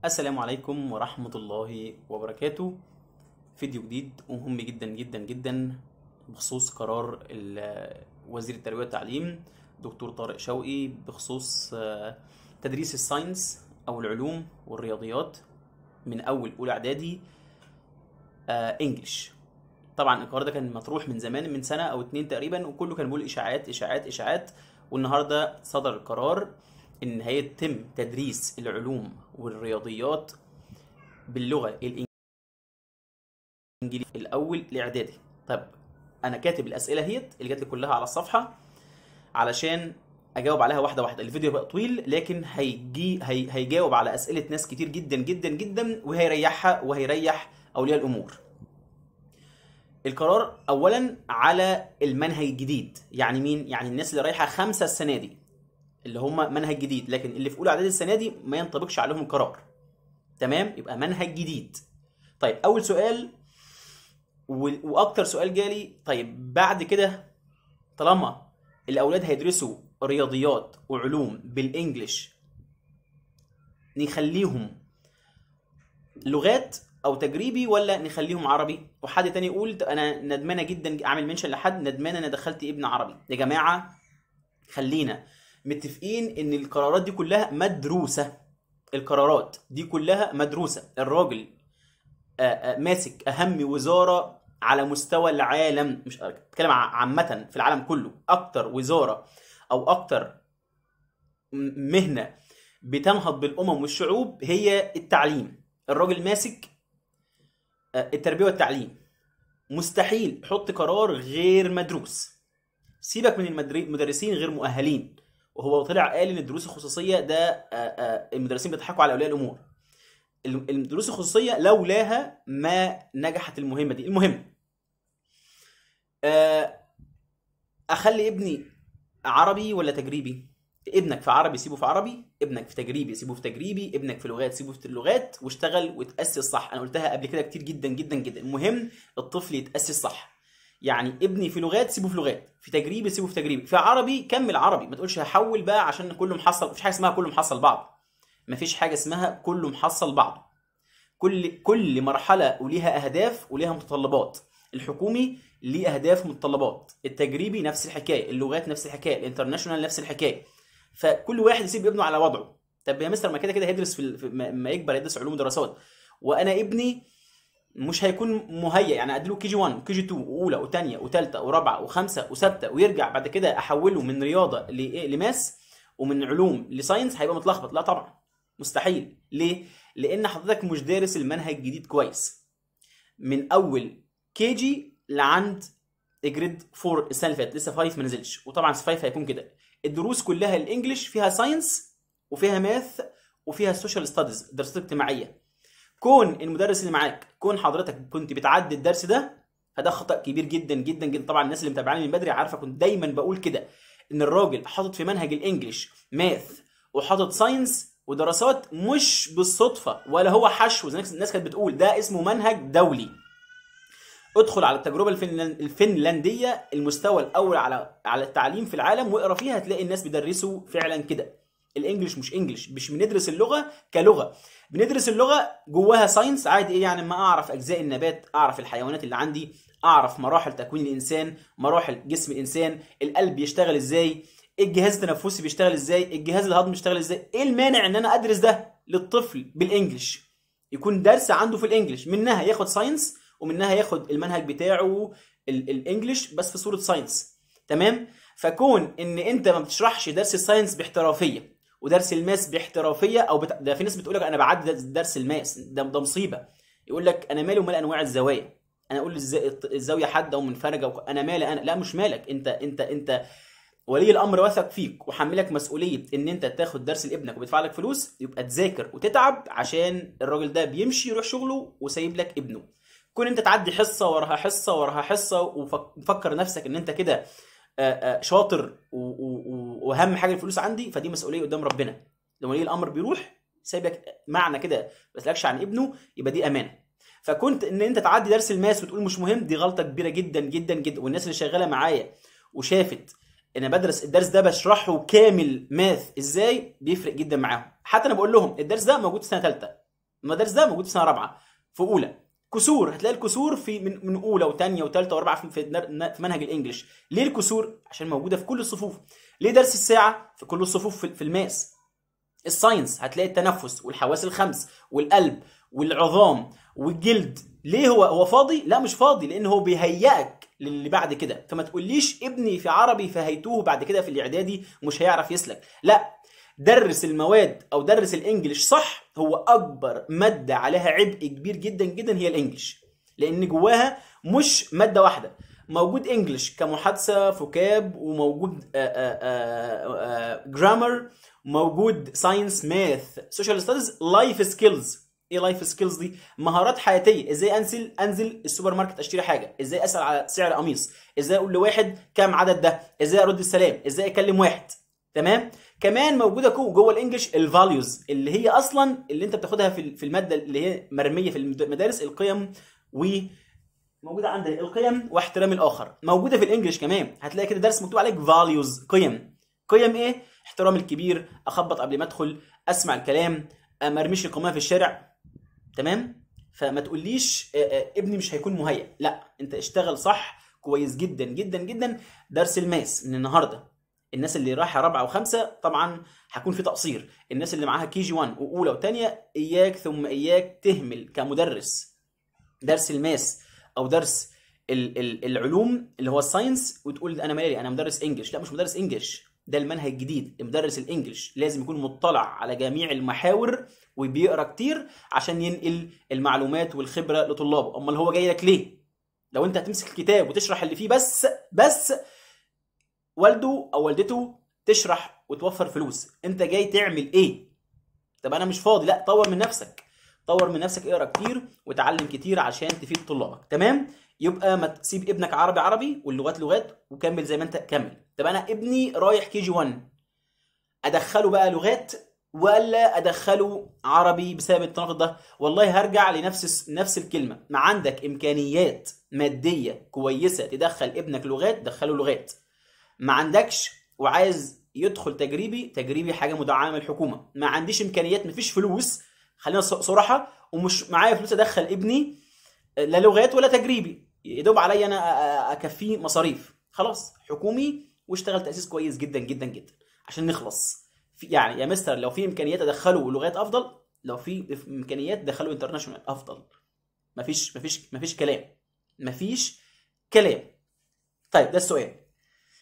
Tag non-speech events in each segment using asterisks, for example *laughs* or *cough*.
السلام عليكم ورحمة الله وبركاته فيديو جديد ومهم جدا جدا جدا بخصوص قرار وزير التربية والتعليم دكتور طارق شوقي بخصوص آه، تدريس الساينس أو العلوم والرياضيات من أول أولى إعدادي آه، إنجلش طبعا القرار ده كان مطروح من زمان من سنة أو اتنين تقريبا وكله كان بيقول إشاعات إشاعات إشاعات والنهاردة صدر القرار ان هيتم تدريس العلوم والرياضيات باللغه الانجليزيه الاول الاعدادي طب انا كاتب الاسئله هيت اللي جات لي كلها على الصفحه علشان اجاوب عليها واحده واحده الفيديو بقى طويل لكن هيجي هي هيجاوب على اسئله ناس كتير جدا جدا جدا وهيريحها وهيريح اولياء الامور القرار اولا على المنهج الجديد يعني مين يعني الناس اللي رايحه خمسة السنه دي اللي هم منهج جديد لكن اللي في اولى اعدادي السنه دي ما ينطبقش عليهم القرار تمام يبقى منهج جديد طيب اول سؤال واكتر سؤال جالي طيب بعد كده طالما الاولاد هيدرسوا رياضيات وعلوم بالانجلش نخليهم لغات او تجريبي ولا نخليهم عربي وحد تاني يقول انا ندمانه جدا اعمل منشن لحد ندمانه انا دخلت ابن عربي يا جماعه خلينا متفقين ان القرارات دي كلها مدروسه القرارات دي كلها مدروسه الراجل آه، آه، ماسك اهم وزاره على مستوى العالم مش بتكلم عامه في العالم كله اكتر وزاره او اكتر مهنه بتنهض بالامم والشعوب هي التعليم الراجل ماسك آه، التربيه والتعليم مستحيل حط قرار غير مدروس سيبك من المدرسين غير مؤهلين وهو طلع قال ان الدروس الخصوصيه ده آه، آه، المدرسين بيضحكوا على اولياء الامور الدروس الخصوصيه لولاها ما نجحت المهمه دي المهم آه، اخلي ابني عربي ولا تجريبي ابنك في عربي سيبه في عربي ابنك في تجريبي سيبه في تجريبي ابنك في لغات سيبه في اللغات واشتغل وتاسس صح انا قلتها قبل كده كتير جدا جدا جدا المهم الطفل يتاسس صح يعني ابني في لغات سيبه في لغات في تجريبي سيبه في تجريبي في عربي كمل عربي ما تقولش هحول بقى عشان كله محصل مفيش حاجه اسمها كله محصل بعض مفيش حاجه اسمها كله محصل بعض كل كل مرحله وليها اهداف وليها متطلبات الحكومي ليه اهداف ومتطلبات التجريبي نفس الحكايه اللغات نفس الحكايه الانترناشونال نفس الحكايه فكل واحد يسيب ابنه على وضعه طب يا مستر ما كده كده هيدرس في ما يكبر يدرس علوم ودراسات وانا ابني مش هيكون مهيئ يعني اديله كي جي 1 وكي جي 2 واولى وثانيه وثالثه ورابعه وخمسه وسته ويرجع بعد كده احوله من رياضه لايه لماس ومن علوم لساينس هيبقى متلخبط لا طبعا مستحيل ليه؟ لان حضرتك مش دارس المنهج الجديد كويس من اول كي جي لعند جريد 4 السنه اللي فاتت لسه 5 ما نزلش وطبعا 5 هيكون كده الدروس كلها الانجليش فيها ساينس وفيها ماث وفيها سوشيال ستاديز دراسات اجتماعيه كون المدرس اللي معاك كون حضرتك كنت بتعدي الدرس ده فده خطا كبير جدا جدا جدا طبعا الناس اللي متابعاني من بدري عارفه كنت دايما بقول كده ان الراجل حاطط في منهج الانجليش ماث وحاطط ساينس ودراسات مش بالصدفه ولا هو حشو زي الناس كانت بتقول ده اسمه منهج دولي ادخل على التجربه الفنلنديه المستوى الاول على على التعليم في العالم واقرا فيها هتلاقي الناس بيدرسوا فعلا كده الانجليش مش انجليش مش بندرس اللغه كلغه بندرس اللغه جواها ساينس عادي ايه يعني ما اعرف اجزاء النبات اعرف الحيوانات اللي عندي اعرف مراحل تكوين الانسان مراحل جسم الانسان القلب يشتغل ازاي الجهاز التنفسي بيشتغل ازاي الجهاز الهضمي بيشتغل ازاي ايه المانع ان انا ادرس ده للطفل بالانجليش يكون درس عنده في الانجليش منها ياخد ساينس ومنها ياخد المنهج بتاعه الانجليش بس في صوره ساينس تمام فكون ان انت ما بتشرحش درس الساينس باحترافيه ودرس الماس باحترافيه او بتا... ده في ناس بتقول لك انا بعدي درس الماس ده ده مصيبه يقول لك انا مالي ومال انواع الزوايا انا اقول الز... الزاويه حاده ومنفرجه وك... انا مالي انا لا مش مالك انت انت انت ولي الامر واثق فيك وحملك مسؤوليه ان انت تاخد درس لابنك وبيدفع لك فلوس يبقى تذاكر وتتعب عشان الراجل ده بيمشي يروح شغله وسايب لك ابنه كون انت تعدي حصه وراها حصه وراها حصه ومفكر نفسك ان انت كده شاطر و... و... واهم حاجه الفلوس عندي فدي مسؤوليه قدام ربنا لو ولي الامر بيروح سايبك معنى كده ما بيسالكش عن ابنه يبقى دي امانه فكنت ان انت تعدي درس الماس وتقول مش مهم دي غلطه كبيره جدا جدا جدا والناس اللي شغاله معايا وشافت انا بدرس الدرس ده بشرحه كامل ماث ازاي بيفرق جدا معاهم حتى انا بقول لهم الدرس ده موجود في سنه ثالثه الدرس ده موجود في سنه رابعه في اولى كسور هتلاقي الكسور في من, من اولى وثانيه وثالثه واربعه في, في منهج الانجليش ليه الكسور عشان موجوده في كل الصفوف ليه درس الساعه في كل الصفوف في, في الماس الساينس هتلاقي التنفس والحواس الخمس والقلب والعظام والجلد ليه هو هو فاضي لا مش فاضي لان هو بيهيئك للي بعد كده فما تقوليش ابني في عربي فهيتوه بعد كده في الاعدادي مش هيعرف يسلك لا درس المواد او درس الانجليش صح هو اكبر ماده عليها عبء كبير جدا جدا هي الانجليش لان جواها مش ماده واحده موجود انجليش كمحادثه فكاب وموجود جرامر آه، آه، آه، موجود ساينس ماث سوشيال ستاديز لايف سكيلز ايه لايف سكيلز دي مهارات حياتيه ازاي انزل انزل السوبر ماركت اشتري حاجه ازاي اسال على سعر قميص ازاي اقول لواحد كام عدد ده ازاي ارد السلام ازاي اكلم واحد تمام كمان موجوده جوه الانجليش الفاليوز اللي هي اصلا اللي انت بتاخدها في في الماده اللي هي مرميه في المدارس القيم و موجوده عند القيم واحترام الاخر موجوده في الانجليش كمان هتلاقي كده درس مكتوب عليك فاليوز قيم قيم ايه احترام الكبير اخبط قبل ما ادخل اسمع الكلام ما ارميش القمامه في الشارع تمام فما تقوليش ابني مش هيكون مهيئ لا انت اشتغل صح كويس جدا جدا جدا درس الماس من النهارده الناس اللي رايحه رابعه وخمسه طبعا هيكون في تقصير الناس اللي معاها كي جي 1 واولى وثانيه اياك ثم اياك تهمل كمدرس درس الماس او درس العلوم اللي هو الساينس وتقول انا مالي انا مدرس انجلش لا مش مدرس انجلش ده المنهج الجديد مدرس الانجليش لازم يكون مطلع على جميع المحاور وبيقرا كتير عشان ينقل المعلومات والخبره لطلابه امال هو جاي لك ليه لو انت هتمسك الكتاب وتشرح اللي فيه بس بس والده او والدته تشرح وتوفر فلوس انت جاي تعمل ايه طب انا مش فاضي لا طور من نفسك طور من نفسك اقرا كتير وتعلم كتير عشان تفيد طلابك تمام يبقى ما تسيب ابنك عربي عربي واللغات لغات وكمل زي ما انت كمل طب انا ابني رايح كي جي 1 ادخله بقى لغات ولا ادخله عربي بسبب التناقض ده والله هرجع لنفس نفس الكلمه ما عندك امكانيات ماديه كويسه تدخل ابنك لغات دخله لغات ما عندكش وعايز يدخل تجريبي تجريبي حاجه مدعمه من الحكومه ما عنديش امكانيات ما فيش فلوس خلينا صراحه ومش معايا فلوس ادخل ابني آه، لا لغات ولا تجريبي يدوب عليا انا آه، آه، اكفيه مصاريف خلاص حكومي واشتغل تاسيس كويس جدا جدا جدا عشان نخلص يعني يا مستر لو في امكانيات ادخله لغات افضل لو في امكانيات دخلوا انترناشونال افضل مفيش مفيش مفيش كلام مفيش كلام طيب ده السؤال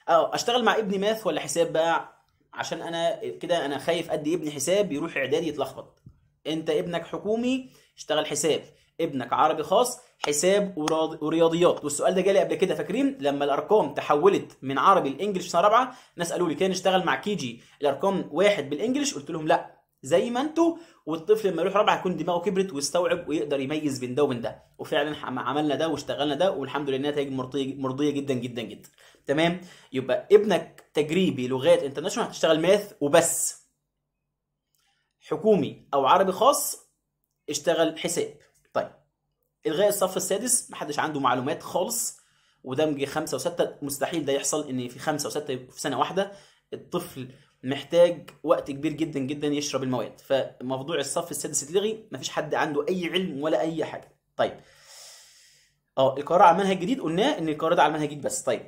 اه اشتغل مع ابني ماث ولا حساب بقى عشان انا كده انا خايف ادي ابني حساب يروح اعدادي يتلخبط انت ابنك حكومي اشتغل حساب ابنك عربي خاص حساب ورياضيات والسؤال ده جالي قبل كده فاكرين لما الارقام تحولت من عربي لانجلش سنه رابعه ناس قالوا لي كان اشتغل مع كيجي الارقام واحد بالانجلش قلت لهم لا زي ما انتوا والطفل لما يروح رابعه يكون دماغه كبرت واستوعب ويقدر يميز بين ده وبين ده وفعلا عملنا ده واشتغلنا ده والحمد لله النتائج مرضيه جدا جدا جدا تمام يبقى ابنك تجريبي لغات انترناشونال هتشتغل ماث وبس حكومي او عربي خاص اشتغل حساب طيب الغاء الصف السادس محدش عنده معلومات خالص ودمج خمسة وستة مستحيل ده يحصل ان في خمسة وستة في سنة واحدة الطفل محتاج وقت كبير جدا جدا يشرب المواد فموضوع الصف السادس اتلغي مفيش حد عنده اي علم ولا اي حاجه طيب اه القرار على المنهج الجديد قلناه ان القرار ده على المنهج الجديد بس طيب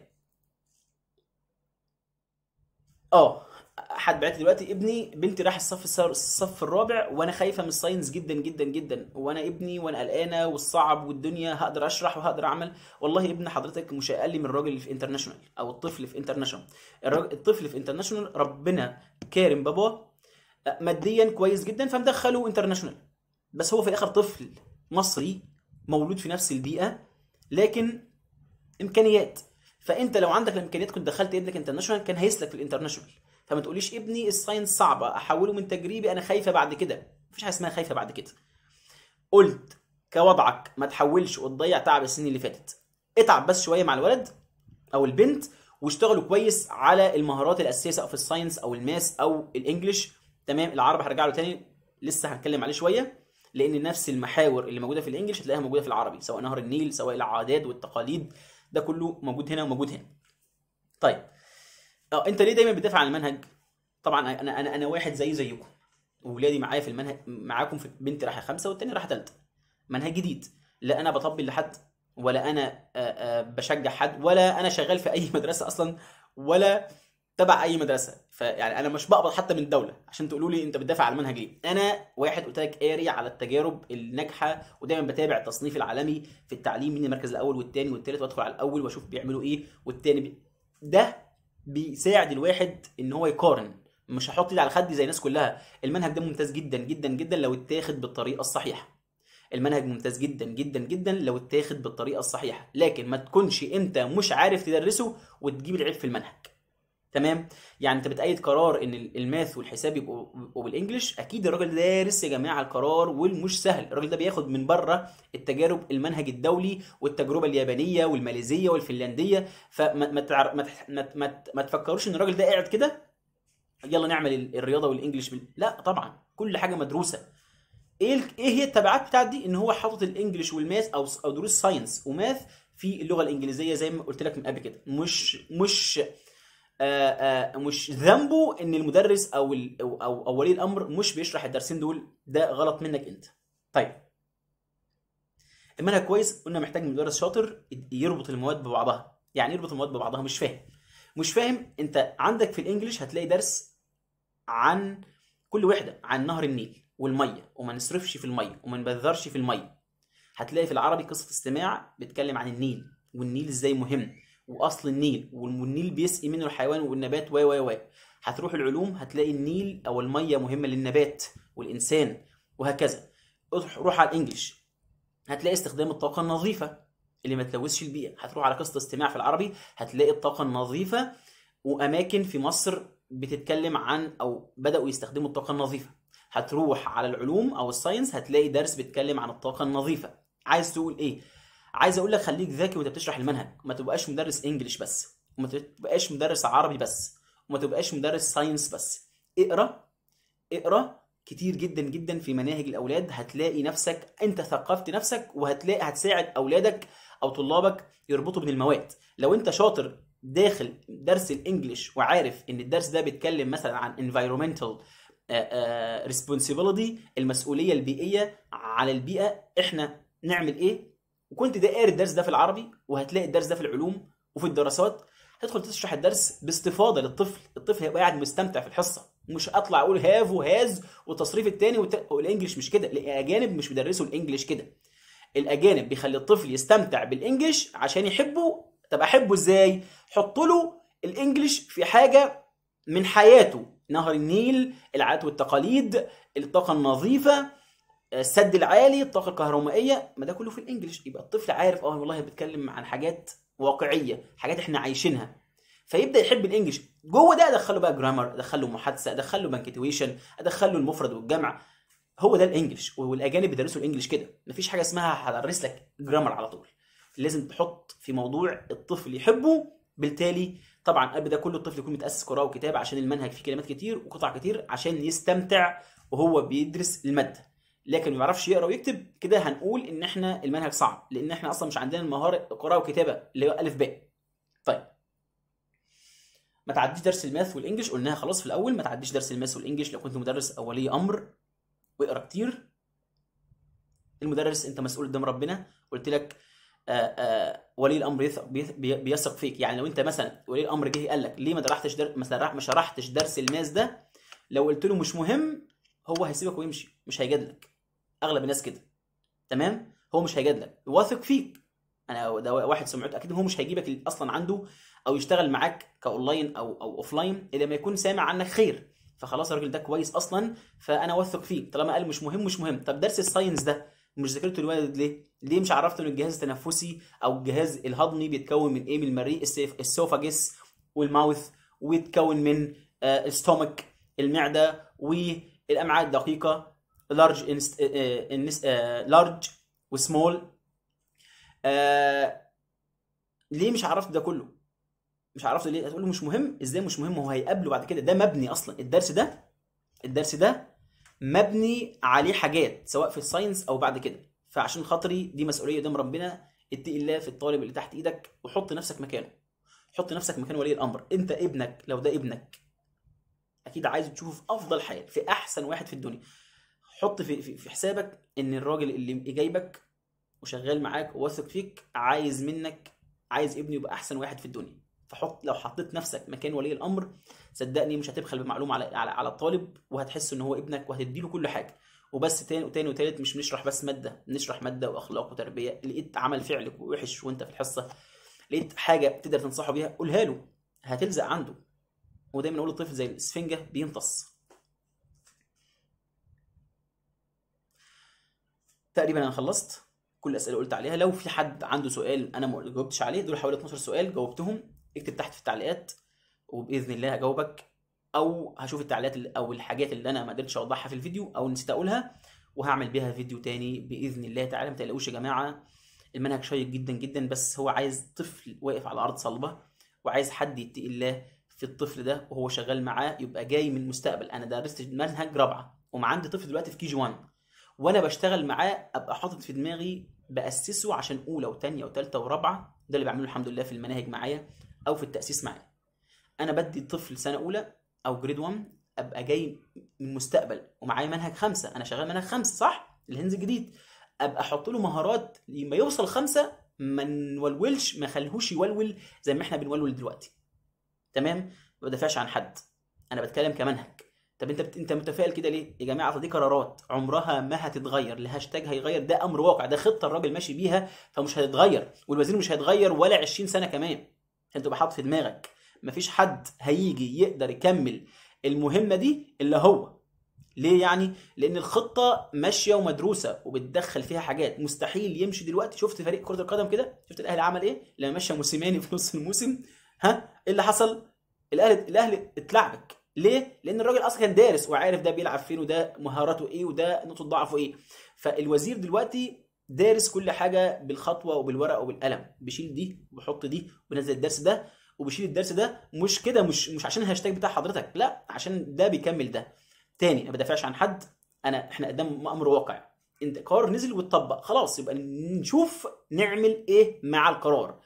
اه حد بعت لي دلوقتي ابني بنتي راح الصف الصف الرابع وانا خايفه من الساينس جدا جدا جدا وانا ابني وانا قلقانه والصعب والدنيا هقدر اشرح وهقدر اعمل والله ابن حضرتك مش اقل من الراجل اللي في انترناشونال او الطفل في انترناشونال الطفل في انترناشونال ربنا كارم باباه آه، ماديا كويس جدا فمدخله انترناشونال بس هو في الاخر طفل مصري مولود في نفس البيئه لكن امكانيات فانت لو عندك الامكانيات كنت دخلت ابنك انترناشونال كان هيسلك في الانترناشونال فما تقوليش ابني الساينس صعبه احوله من تجريبي انا خايفه بعد كده مفيش حاجه اسمها خايفه بعد كده قلت كوضعك ما تحولش وتضيع تعب السنين اللي فاتت اتعب بس شويه مع الولد او البنت واشتغلوا كويس على المهارات الاساسيه سواء في الساينس او الماس او الانجليش تمام العربي هرجع له تاني لسه هنتكلم عليه شويه لان نفس المحاور اللي موجوده في الانجليش هتلاقيها موجوده في العربي سواء نهر النيل سواء العادات والتقاليد ده كله موجود هنا وموجود هنا طيب اه انت ليه دايما بتدافع عن المنهج طبعا انا انا انا واحد زي زيكم واولادي معايا في المنهج معاكم في بنتي رايحه خمسه والتانيه رايحه ثالثه منهج جديد لا انا بطبل لحد ولا انا آه، آه، بشجع حد ولا انا شغال في اي *laughs* مدرسه اصلا ولا تبع اي مدرسه فيعني انا مش بقبض حتى من الدوله عشان تقولوا لي انت بتدافع عن المنهج ليه انا واحد قلت لك قاري على التجارب الناجحه ودايما بتابع التصنيف العالمي في التعليم من المركز الاول والثاني والثالث وادخل على الاول واشوف بيعملوا ايه والثاني بي... ده بيساعد الواحد ان هو يقارن مش هحط ايدي على خدي زي الناس كلها المنهج ده ممتاز جدا جدا جدا لو اتاخد بالطريقه الصحيحه المنهج ممتاز جدا جدا جدا لو اتاخد بالطريقه الصحيحه لكن ما تكونش انت مش عارف تدرسه وتجيب العيب في المنهج تمام يعني انت بتأيد قرار ان الماث والحساب يبقوا بالانجلش اكيد الراجل ده دارس يا جماعه القرار والمش سهل الراجل ده بياخد من بره التجارب المنهج الدولي والتجربه اليابانيه والماليزيه والفنلنديه فما ما ما, ما, ما تفكروش ان الراجل ده قاعد كده يلا نعمل الرياضه والانجلش من... لا طبعا كل حاجه مدروسه ايه ايه هي التبعات بتاعت دي ان هو حاطط الانجليش والماث او او دروس ساينس وماث في اللغه الانجليزيه زي ما قلت لك من قبل كده مش مش آه، آه، مش ذنبه ان المدرس او او او ولي الامر مش بيشرح الدرسين دول ده غلط منك انت طيب المنهج كويس قلنا محتاج مدرس شاطر يربط المواد ببعضها يعني يربط المواد ببعضها مش فاهم مش فاهم انت عندك في الانجليش هتلاقي درس عن كل وحده عن نهر النيل والميه وما نصرفش في الميه وما نبذرش في الميه هتلاقي في العربي قصه استماع بتتكلم عن النيل والنيل ازاي مهم واصل النيل والنيل بيسقي منه الحيوان والنبات و و و هتروح العلوم هتلاقي النيل او الميه مهمه للنبات والانسان وهكذا روح على الانجليش هتلاقي استخدام الطاقه النظيفه اللي ما تلوثش البيئه هتروح على قصه استماع في العربي هتلاقي الطاقه النظيفه واماكن في مصر بتتكلم عن او بداوا يستخدموا الطاقه النظيفه هتروح على العلوم او الساينس هتلاقي درس بيتكلم عن الطاقه النظيفه عايز تقول ايه عايز اقول لك خليك ذكي وانت بتشرح المنهج ما تبقاش مدرس انجليش بس وما تبقاش مدرس عربي بس وما تبقاش مدرس ساينس بس اقرا اقرا كتير جدا جدا في مناهج الاولاد هتلاقي نفسك انت ثقفت نفسك وهتلاقي هتساعد اولادك او طلابك يربطوا بين المواد لو انت شاطر داخل درس الانجليش وعارف ان الدرس ده بيتكلم مثلا عن environmental آه، آه، responsibility المسؤوليه البيئيه على البيئه احنا نعمل ايه وكنت ده قاري الدرس ده في العربي وهتلاقي الدرس ده في العلوم وفي الدراسات هتدخل تشرح الدرس باستفاضه للطفل الطفل هيبقى قاعد مستمتع في الحصه مش اطلع اقول هاف وهاز والتصريف الثاني والانجلش والانجليش مش كده الاجانب مش بيدرسوا الانجليش كده الاجانب بيخلي الطفل يستمتع بالانجليش عشان يحبه طب احبه ازاي حط له الانجليش في حاجه من حياته نهر النيل العادات والتقاليد الطاقه النظيفه السد العالي الطاقه الكهرومائيه ما ده كله في الانجليش يبقى الطفل عارف اه والله بتكلم عن حاجات واقعيه حاجات احنا عايشينها فيبدا يحب الانجليش جوه ده ادخله بقى جرامر ادخله محادثه ادخله بانكتويشن ادخله المفرد والجمع هو ده الانجليش والاجانب بيدرسوا الانجليش كده مفيش حاجه اسمها هدرس لك جرامر على طول لازم تحط في موضوع الطفل يحبه بالتالي طبعا قبل ده كله الطفل يكون متاسس قراءه وكتاب عشان المنهج فيه كلمات كتير وقطع كتير عشان يستمتع وهو بيدرس الماده لكن ما بيعرفش يقرا ويكتب كده هنقول ان احنا المنهج صعب لان احنا اصلا مش عندنا المهاره قراءه وكتابه اللي هو الف باء طيب ما تعديش درس الماث والانجليش قلناها خلاص في الاول ما تعديش درس الماث والانجليش لو كنت مدرس اولي امر واقرا كتير المدرس انت مسؤول قدام ربنا قلت لك آآ آه، آآ آه، ولي الامر يثق بيثق فيك يعني لو انت مثلا ولي الامر جه قال لك ليه ما درحتش در... ما شرحتش درس الماس ده لو قلت له مش مهم هو هيسيبك ويمشي مش هيجادلك اغلب الناس كده تمام هو مش هيجادلك واثق فيك انا ده واحد سمعته اكيد هو مش هيجيبك اصلا عنده او يشتغل معاك كاونلاين او او اوفلاين الا ما يكون سامع عنك خير فخلاص الراجل ده كويس اصلا فانا واثق فيه طالما قال مش مهم مش مهم طب درس الساينس ده مش ذاكرته الوالد ليه؟ ليه مش عرفت ان الجهاز التنفسي او الجهاز الهضمي بيتكون من ايه؟ من المريء السوفاجس والماوث ويتكون من آه، الستومك المعده والامعاء الدقيقه لارج لارج وسمول ليه مش عرفت ده كله مش عرفت ليه هتقول مش مهم ازاي مش مهم هو هيقابله بعد كده ده مبني اصلا الدرس ده الدرس ده مبني عليه حاجات سواء في الساينس او بعد كده فعشان خاطري دي مسؤوليه قدام ربنا اتقي الله في الطالب اللي تحت ايدك وحط نفسك مكانه حط نفسك مكان ولي الامر انت ابنك لو ده ابنك اكيد عايز تشوفه في افضل حال في احسن واحد في الدنيا حط في في حسابك ان الراجل اللي جايبك وشغال معاك وواثق فيك عايز منك عايز ابنه يبقى احسن واحد في الدنيا فحط لو حطيت نفسك مكان ولي الامر صدقني مش هتبخل بمعلومه على على, على الطالب وهتحس ان هو ابنك وهتدي له كل حاجه وبس تاني وتاني وتالت مش بنشرح بس ماده بنشرح ماده واخلاق وتربيه لقيت عمل فعلك وحش وانت في الحصه لقيت حاجه تقدر تنصحه بيها قولها له هتلزق عنده ودايما اقول للطفل زي الاسفنجه بيمتص تقريبا انا خلصت كل الاسئله اللي قلت عليها لو في حد عنده سؤال انا ما جاوبتش عليه دول حوالي 12 سؤال جاوبتهم اكتب تحت في التعليقات وباذن الله هجاوبك او هشوف التعليقات او الحاجات اللي انا ما قدرتش اوضحها في الفيديو او نسيت اقولها وهعمل بيها فيديو تاني باذن الله تعالى ما تقلقوش يا جماعه المنهج شيق جدا جدا بس هو عايز طفل واقف على ارض صلبه وعايز حد يتقي الله في الطفل ده وهو شغال معاه يبقى جاي من المستقبل انا درست منهج رابعه ومعندي طفل دلوقتي في كي جي 1 وانا بشتغل معاه ابقى حاطط في دماغي باسسه عشان اولى وثانيه وثالثه ورابعه ده اللي بعمله الحمد لله في المناهج معايا او في التاسيس معايا انا بدي طفل سنه اولى او جريد 1 ابقى جاي من المستقبل ومعايا منهج خمسه انا شغال منهج خمسه صح الهنز الجديد ابقى احط له مهارات لما يوصل خمسه ما نولولش ما خليهوش يولول زي ما احنا بنولول دلوقتي تمام ما بدافعش عن حد انا بتكلم كمنهج طب انت بت... انت متفائل كده ليه؟ يا جماعه دي قرارات عمرها ما هتتغير، الهاشتاج هيغير ده امر واقع، ده خطه الراجل ماشي بيها فمش هتتغير، والوزير مش هيتغير ولا 20 سنه كمان. عشان تبقى حاطط في دماغك، مفيش حد هيجي يقدر يكمل المهمه دي الا هو. ليه يعني؟ لأن الخطة ماشية ومدروسة وبتدخل فيها حاجات مستحيل يمشي دلوقتي شفت فريق كرة القدم كده؟ شفت الأهلي عمل إيه؟ لما مشى موسيماني في نص الموسم ها؟ إيه اللي حصل؟ الأهلي الأهلي اتلعبك ليه؟ لأن الراجل أصلا كان دارس وعارف ده بيلعب فين وده مهاراته إيه وده نقطة ضعفه إيه. فالوزير دلوقتي دارس كل حاجة بالخطوة وبالورقة وبالقلم، بيشيل دي وبيحط دي وبينزل الدرس ده وبيشيل الدرس ده مش كده مش مش عشان الهاشتاج بتاع حضرتك، لا عشان ده بيكمل ده. تاني أنا ما بدافعش عن حد، أنا إحنا قدام أمر واقع. انت قرار نزل واتطبق خلاص يبقى نشوف نعمل ايه مع القرار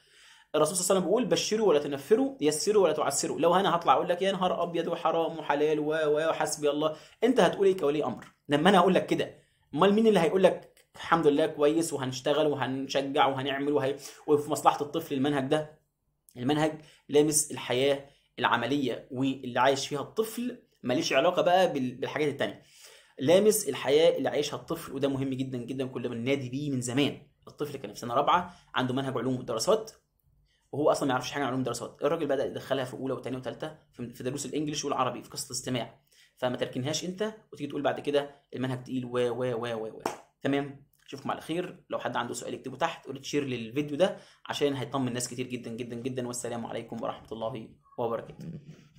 الرسول صلى الله عليه وسلم بيقول بشروا ولا تنفروا يسروا ولا تعسروا لو انا هطلع اقول لك يا نهار ابيض وحرام وحلال و و وحسبي الله انت هتقول ايه كولي امر لما انا هقول لك كده امال مين اللي هيقول لك الحمد لله كويس وهنشتغل وهنشجع وهنعمل وهي وفي مصلحه الطفل المنهج ده المنهج لامس الحياه العمليه واللي عايش فيها الطفل ماليش علاقه بقى بالحاجات الثانيه لامس الحياه اللي عايشها الطفل وده مهم جدا جدا كنا بننادي بيه من زمان الطفل كان في سنه رابعه عنده منهج علوم ودراسات وهو اصلا ما يعرفش حاجه عن علوم الدراسات الراجل بدا يدخلها في اولى وثانيه وثالثه في دروس الانجليش والعربي في قصه الاستماع فما تركنهاش انت وتيجي تقول بعد كده المنهج تقيل و و و و و تمام اشوفكم على خير لو حد عنده سؤال يكتبه تحت قول شير للفيديو ده عشان هيطمن ناس كتير جدا جدا جدا والسلام عليكم ورحمه الله وبركاته